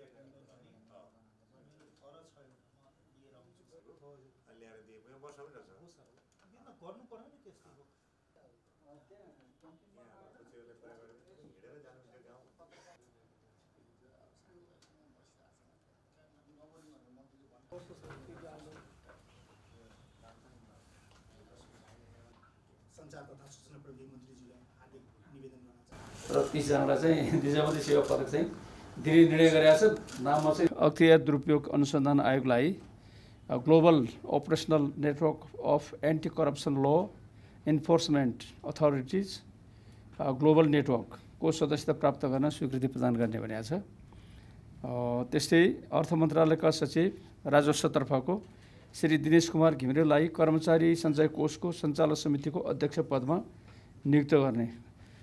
ल्याएर दिएको वर्ष पनि रहेछ गर्नु पर्यो नि त्यस्तो हिँडेर गाउँ र तिसजनालाई चाहिँ दिजापति सेवा पदक चाहिँ धेरै निर्णय गरेका छन् नाममा चाहिँ अख्तियार दुरुपयोग अनुसन्धान आयोगलाई global operational network of anti corruption law enforcement authorities global नेटवर्कको सदस्यता प्राप्त गर्न स्वीकृति प्रदान गर्ने भनेको छ त्यस्तै अर्थ मन्त्रालयका सचिव राजस्वतर्फको श्री दिनेश कुमार घिमिरेलाई कर्मचारी सञ्चय कोषको सञ्चालक समितिको अध्यक्ष पदमा नियुक्त गर्ने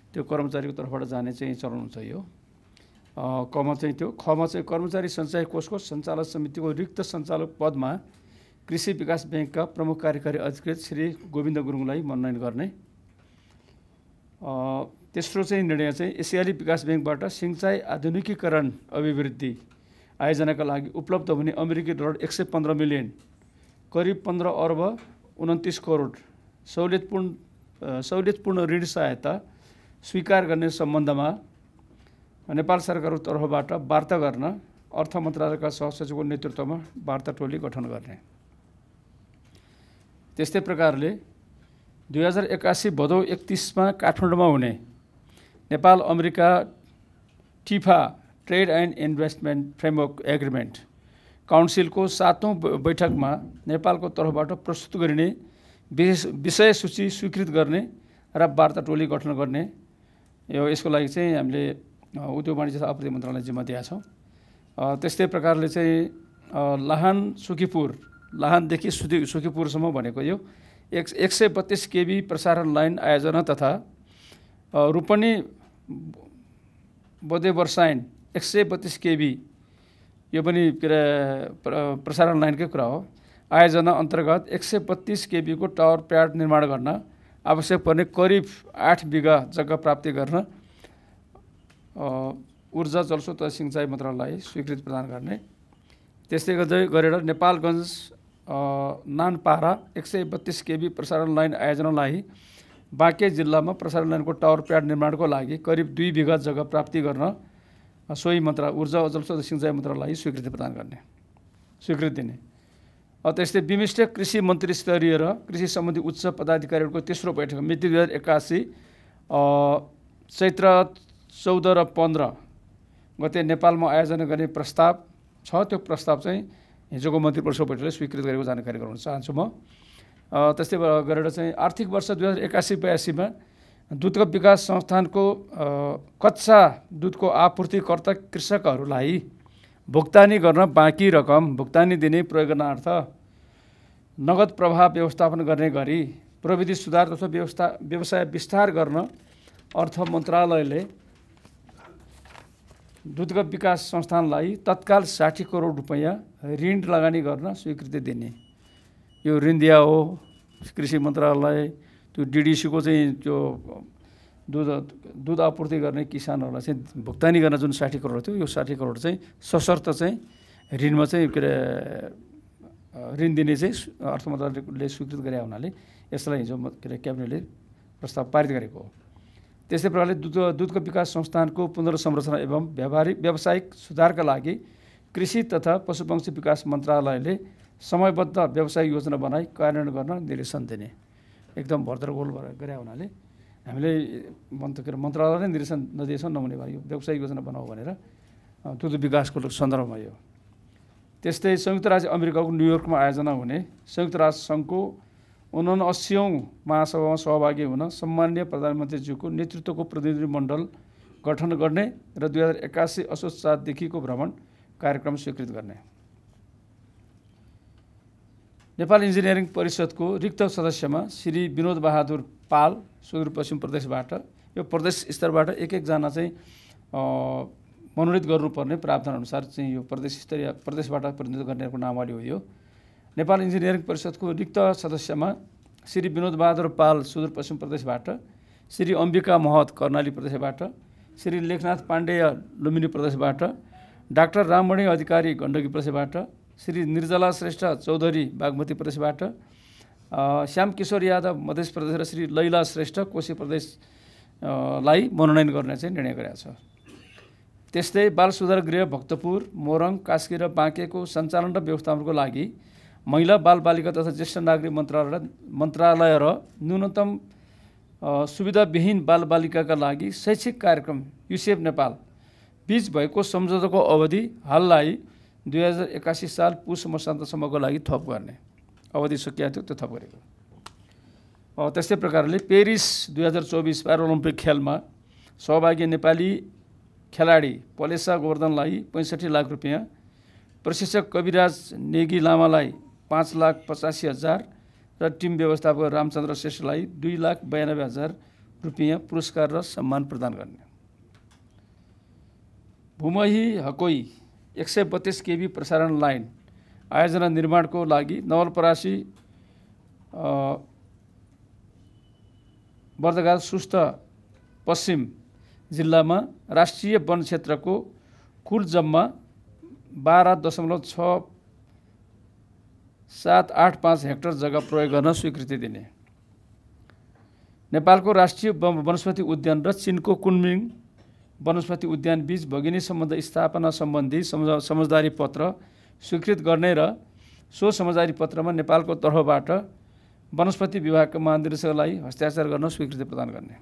त्यो कर्मचारीको तर्फबाट जाने चाहिँ चलन हुन्छ यो कमा चाहिँ थियो खमा चाहिँ कर्मचारी सञ्चय कोषको सञ्चालक समितिको रिक्त सञ्चालक पदमा कृषि विकास ब्याङ्कका प्रमुख कार्यकारी अधिकृत श्री गोविन्द गुरुङलाई मनोनयन गर्ने तेस्रो चाहिँ निर्णय चाहिँ एसियाली विकास ब्याङ्कबाट सिँचाइ आधुनिकीकरण अभिवृद्धि आयोजनाका लागि उपलब्ध हुने अमेरिकी डलर एक सय पन्ध्र मिलियन करिब पन्ध्र अर्ब उन्तिस करोड सहुलियतपूर्ण सहुलियतपूर्ण ऋण सहायता स्वीकार गर्ने सम्बन्धमा नेपाल सरकारको तर्फबाट वार्ता गर्न अर्थ मन्त्रालयका सहसचिवको नेतृत्वमा वार्ता टोली गठन गर्ने त्यस्तै प्रकारले दुई हजार एक्कासी भदौ एकतिसमा काठमाडौँमा हुने Nepal America TIFA trade and investment framework agreement काउन्सिलको सातौँ बैठकमा नेपालको तर्फबाट प्रस्तुत गरिने विशेष सूची स्वीकृत गर्ने र वार्ता टोली गठन गर्ने यो यसको लागि चाहिँ हामीले उद्योग वाणिज्य तथा आपूर्ति मन्त्रालय जिम्मा दिएका छौँ त्यस्तै प्रकारले चाहिँ लाहान सुकीपुर लाहानदेखि सुदी सुकीपुरसम्म भनेको यो एक एक सय बत्तिस केबी प्रसारण लाइन आयोजना तथा रूपनी बोधे वर्साइन एक सय बत्तिस केबी यो पनि के अरे प्रसारण लाइनकै कुरा हो आयोजना अन्तर्गत एक सय बत्तिस केबीको टावर प्याड निर्माण गर्न आवश्यक पर्ने करिब आठ बिघा जग्गा प्राप्ति गर्न ऊर्जा जलस्रोत र सिँचाइ मन्त्रालय स्वीकृति प्रदान गर्ने त्यस्तै गर्दै गरेर नेपालगञ्ज नानपारा एक सय बत्तिस केबी प्रसारण लाइन आयोजनालाई बाँके जिल्लामा प्रसारण लाइनको टावर प्याड निर्माणको लागि करिब दुई बिघा जग्गा प्राप्ति गर्न सोही मन्त्रालय ऊर्जा जलस्रोत सिँचाइ मन्त्रालय स्वीकृति प्रदान गर्ने स्वीकृति दिने त्यस्तै विमिष्ट कृषि मन्त्री स्तरीय र कृषि सम्बन्धी उच्च पदाधिकारीहरूको तेस्रो बैठक मिति दुई हजार एक्कासी चैत्र चौध र पन्ध्र गते नेपालमा आयोजना गर्ने प्रस्ताव छ त्यो प्रस्ताव चाहिँ हिजोको मन्त्री परिषद बैठकले स्वीकृत गरेको जानकारी गराउन चाहन्छु म त्यस्तै गरेर चाहिँ आर्थिक वर्ष दुई हजार एकासी बयासीमा दुधको विकास संस्थानको कच्चा दुधको आपूर्तिकर्ता कृषकहरूलाई भुक्तानी गर्न बाँकी रकम भुक्तानी दिने प्रयोजनार्थ नगद प्रभाव व्यवस्थापन गर्ने गरी प्रविधि सुधार तथा व्यवस्था व्यवसाय विस्तार गर्न अर्थ मन्त्रालयले दुधगप विकास संस्थानलाई तत्काल साठी करोड रुपियाँ ऋण लगानी गर्न स्वीकृति दिने यो ऋण दिया हो कृषि मन्त्रालय त्यो डिडिसीको चाहिँ त्यो दुध दुध आपूर्ति गर्ने किसानहरूलाई चाहिँ भुक्तानी गर्न जुन साठी करोड थियो यो साठी करोड चाहिँ सशर्त चाहिँ ऋणमा चाहिँ के अरे ऋण दिने चाहिँ अर्थ मन्त्रालयले स्वीकृत गरे हुनाले यसलाई हिजो के अरे क्याबिनेटले प्रस्ताव पारित गरेको हो त्यस्तै प्रकारले दुध दुधको विकास संस्थानको पुनर्संरचना एवं व्यावहारिक व्यावसायिक सुधारका लागि कृषि तथा पशुपक्षी विकास मन्त्रालयले समयबद्ध व्यावसायिक योजना बनाई कार्यान्वयन गर्न निर्देशन दिने एकदम भर्दर गोल भएर गरे हुनाले हामीले मन्त्र के अरे मन्त्रालय निर्देशन नदिएछन् नहुने भयो व्यावसायिक योजना बनाऊ भनेर दुध विकासको सन्दर्भमा यो त्यस्तै संयुक्त राज्य अमेरिकाको न्युयोर्कमा आयोजना हुने संयुक्त राष्ट्र सङ्घको उन्हन अस्सीौँ महासभामा सहभागी हुन सम्मान्य प्रधानमन्त्रीज्यूको नेतृत्वको प्रतिनिधिमण्डल गठन गर्ने र दुई हजार एक्कासी असोज सातदेखिको भ्रमण कार्यक्रम स्वीकृत गर्ने नेपाल इन्जिनियरिङ परिषदको रिक्त सदस्यमा श्री विनोद बहादुर पाल सुदूरपश्चिम प्रदेशबाट यो प्रदेश स्तरबाट एक एकजना चाहिँ मनोनित गर्नुपर्ने प्रावधानअनुसार चाहिँ यो प्रदेश स्तरीय प्रदेशबाट प्रतिनिधित्व गर्नेको नामावली हो यो नेपाल इन्जिनियरिङ परिषदको रिक्त सदस्यमा श्री विनोद बहादुर पाल सुदूरपश्चिम प्रदेशबाट श्री अम्बिका महत कर्णाली प्रदेशबाट श्री लेखनाथ पाण्डेय लुम्बिनी प्रदेशबाट डाक्टर राममणि अधिकारी गण्डकी प्रदेशबाट श्री निर्जला श्रेष्ठ चौधरी बागमती प्रदेशबाट श्याम किशोर यादव मधेस प्रदेश र श्री लैला श्रेष्ठ कोशी प्रदेशलाई मनोनयन गर्ने चाहिँ निर्णय गरेको छ त्यस्तै बाल सुधार गृह भक्तपुर मोरङ कास्की र बाँकेको सञ्चालन र व्यवस्थापनको लागि महिला बालबालिका तथा ज्येष्ठ नागरिक मन्त्रालय मन्त्रालय र न्यूनतम सुविधाविहीन बालबालिकाका लागि शैक्षिक कार्यक्रम युसेफ नेपाल बिच भएको सम्झौताको अवधि हाललाई दुई हजार एक्कासी साल पुष मसान्तसम्मको लागि थप गर्ने अवधि सकिएको थियो त्यो थप गरेको त्यस्तै प्रकारले पेरिस दुई हजार चौबिस प्यारोलम्पिक खेलमा सहभागी नेपाली खेलाडी पलेसा गोवर्धनलाई पैँसठी लाख रुपियाँ प्रशिक्षक कविराज नेगी लामालाई पाँच लाख पचासी हजार र टिम व्यवस्थापक रामचन्द्र श्रेष्ठलाई दुई लाख बयानब्बे हजार रुपियाँ पुरस्कार र सम्मान प्रदान गर्ने भूमही हकोई एक सय बत्तिस केबी प्रसारण लाइन आयोजना निर्माणको लागि नवलपरासी बर्दगा सुस्त पश्चिम जिल्लामा राष्ट्रिय वन क्षेत्रको कुल जम्मा बाह्र दशमलव छ सात आठ पाँच हेक्टर जग्गा प्रयोग गर्न स्वीकृति दिने नेपालको राष्ट्रिय वनस्पति उद्यान र चिनको कुनमिङ वनस्पति उद्यान बीच भगिनी सम्बन्ध स्थापना सम्बन्धी समझदारी पत्र स्वीकृत गर्ने र सो समझदारी पत्रमा नेपालको तर्फबाट वनस्पति विभागका महानिर्देशकलाई हस्ताक्षर गर्न स्वीकृति प्रदान गर्ने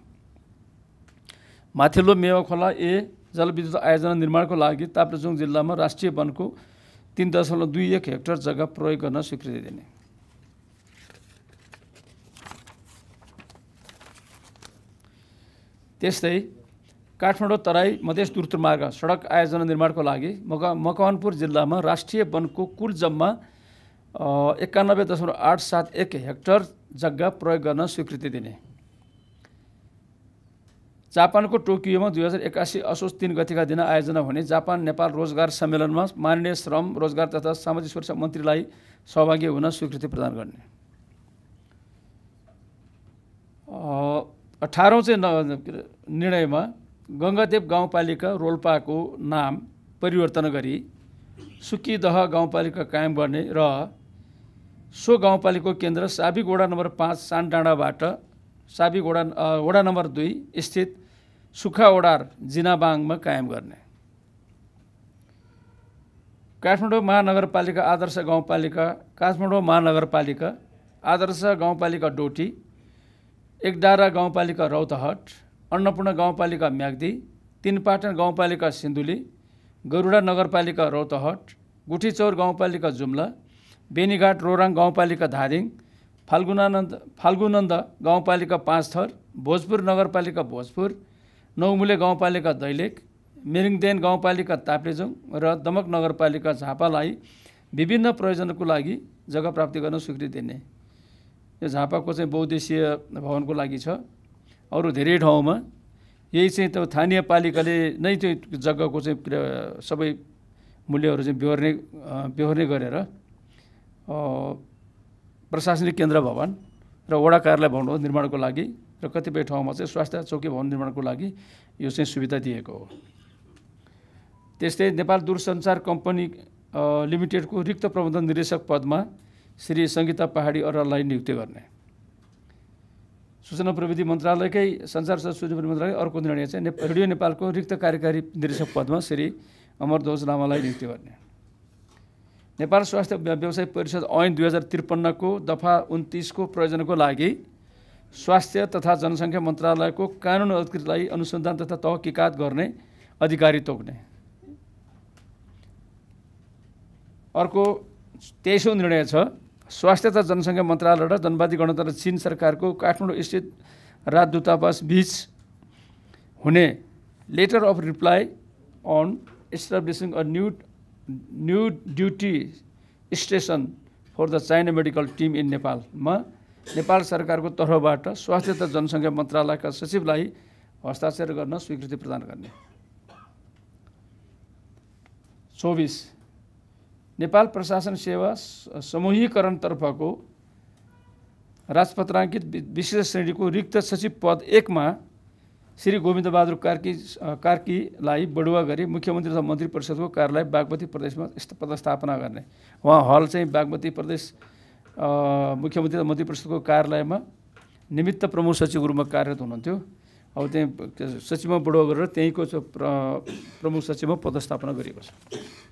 माथिल्लो मेवा खोला ए जलविद्युत आयोजना निर्माणको लागि ताप्लेजुङ जिल्लामा राष्ट्रिय वनको तिन दशमलव दुई एक हेक्टर जग्गा प्रयोग गर्न स्वीकृति दिने त्यस्तै काठमाडौँ तराई मधेस द्रुतमार्ग सडक आयोजना निर्माणको लागि मक मकवानपुर जिल्लामा राष्ट्रिय वनको कुल जम्मा एकानब्बे दशमलव आठ सात एक हेक्टर जग्गा प्रयोग गर्न स्वीकृति दिने जापानको टोकियोमा दुई हजार एक्कासी असोज तिन गतिका दिन आयोजना हुने जापान नेपाल रोजगार सम्मेलनमा माननीय श्रम रोजगार तथा सामाजिक सुरक्षा मन्त्रीलाई सहभागी हुन स्वीकृति प्रदान गर्ने अठारौँ चाहिँ निर्णयमा गङ्गादेव गाउँपालिका रोल्पाको नाम परिवर्तन गरी सुकीदह गाउँपालिका कायम गर्ने र सो गाउँपालिकाको केन्द्र साबिक वडा नम्बर पाँच सानडाँडाबाट साबिक वडा वडा नम्बर दुई स्थित सुक्खा ओडार जिनाबाङमा कायम गर्ने काठमाडौँ महानगरपालिका आदर्श गाउँपालिका काठमाडौँ महानगरपालिका आदर्श गाउँपालिका डोटी एकडारा गाउँपालिका रौतहट अन्नपूर्ण गाउँपालिका म्याग्दी तिनपाटन गाउँपालिका सिन्धुली गरुडा नगरपालिका रौतहट गुठीचौर गाउँपालिका जुम्ला बेनीघाट रोराङ गाउँपालिका धादिङ फाल्गुनानन्द फाल्गुनन्द गाउँपालिका पाँच थर भोजपुर नगरपालिका भोजपुर नौमुले गाउँपालिका दैलेख मिरिङदेन गाउँपालिका ताप्लेजुङ र दमक नगरपालिका झापालाई विभिन्न प्रयोजनको लागि जग्गा प्राप्ति गर्न स्वीकृति दिने यो झापाको चाहिँ बहुद्देशीय भवनको लागि छ अरू धेरै ठाउँमा यही चाहिँ त स्थानीय पालिकाले नै त्यो जग्गाको चाहिँ सबै मूल्यहरू चाहिँ बेहोर्ने बेहोर्ने गरेर प्रशासनिक केन्द्र भवन र वडा कार्यालय भवन निर्माणको लागि र कतिपय ठाउँमा चाहिँ स्वास्थ्य चौकी भवन निर्माणको लागि यो चाहिँ सुविधा दिएको हो त्यस्तै नेपाल दूरसञ्चार कम्पनी लिमिटेडको रिक्त प्रबन्धन निर्देशक पदमा श्री सङ्गीता पहाडी अरलाई नियुक्ति गर्ने सूचना प्रविधि मन्त्रालयकै सञ्चार सूचना प्रविधि मन्त्रालय अर्को निर्णय चाहिँ रेडियो नेपालको रिक्त कार्यकारी निर्देशक पदमा श्री अमरध्वज लामालाई नियुक्ति गर्ने नेपाल स्वास्थ्य व्यवसाय परिषद ऐन दुई हजार त्रिपन्नको दफा उन्तिसको प्रयोजनको लागि स्वास्थ्य तथा जनसङ्ख्या मन्त्रालयको कानुन अधिकृतलाई अनुसन्धान तथा तहकिकात गर्ने अधिकारी तोक्ने अर्को तेइसौँ निर्णय छ स्वास्थ्य तथा जनसङ्ख्या मन्त्रालय र जनवादी गणतन्त्र चिन सरकारको काठमाडौँ स्थित राजदूतावास बिच हुने letter of reply on establishing a new new duty station for the China medical team in नेपालमा नेपाल सरकारको तर्फबाट स्वास्थ्य तथा जनसङ्ख्या मन्त्रालयका सचिवलाई हस्ताक्षर गर्न स्वीकृति प्रदान गर्ने चौबिस नेपाल प्रशासन सेवा समूहीकरणतर्फको राजपत्राङ्कित विशेष श्रेणीको रिक्त सचिव पद एकमा श्री गोविन्दबहादुर कार्की कार्कीलाई बढुवा गरी मुख्यमन्त्री तथा मन्त्री परिषदको कार्यालय बागमती प्रदेशमा पदस्थापना गर्ने उहाँ हल चाहिँ बागमती प्रदेश मुख्यमन्त्री तथा मन्त्री परिषदको कार्यालयमा निमित्त प्रमुख सचिवको रूपमा कार्यरत हुनुहुन्थ्यो अब त्यहीँ सचिवमा बढुवा गरेर त्यहीँको प्रमुख सचिवमा पदस्थापना गरिएको छ